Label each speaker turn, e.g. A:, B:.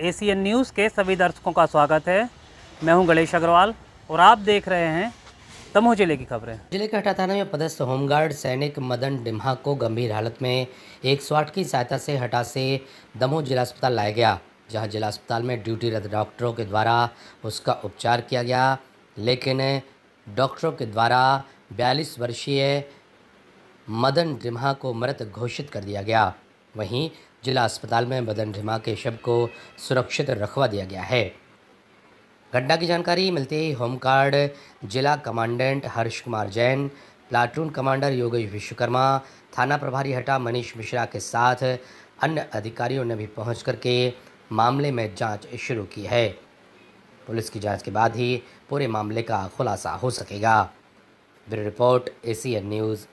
A: Asian news
B: के सभी दर्शकों का स्वागत है मैं हूं गणेश अग्रवाल और आप देख रहे हैं
C: दमोह जिले की खबरें जिले के हटा थाना में पदस्थ होमगार्ड सैनिक मदन डिम्हा को गंभीर हालत में एक स्वाट की सहायता से हटा से दमोह जिला अस्पताल लाया गया जहां जिला अस्पताल में ड्यूटीरत डॉक्टरों के द्वारा उसका उपचार किया गया लेकिन डॉक्टरों के द्वारा बयालीस वर्षीय मदन डिम्हा को मृत घोषित कर दिया गया वहीं जिला अस्पताल में बदन ढिमा के शव को सुरक्षित रखवा दिया गया है घटना की जानकारी मिलते ही होमगार्ड जिला commandant Harsh Kumar Jain platoon commander Yogesh Vishwakarma थाना प्रभारी हटा मनीष मिश्रा के साथ अन्य अधिकारियों ने भी पहुँच करके मामले में जाँच शुरू की है पुलिस की जांच के बाद ही पूरे मामले का खुलासा हो सकेगा ब्यूरो रिपोर्ट एसीएन न्यूज़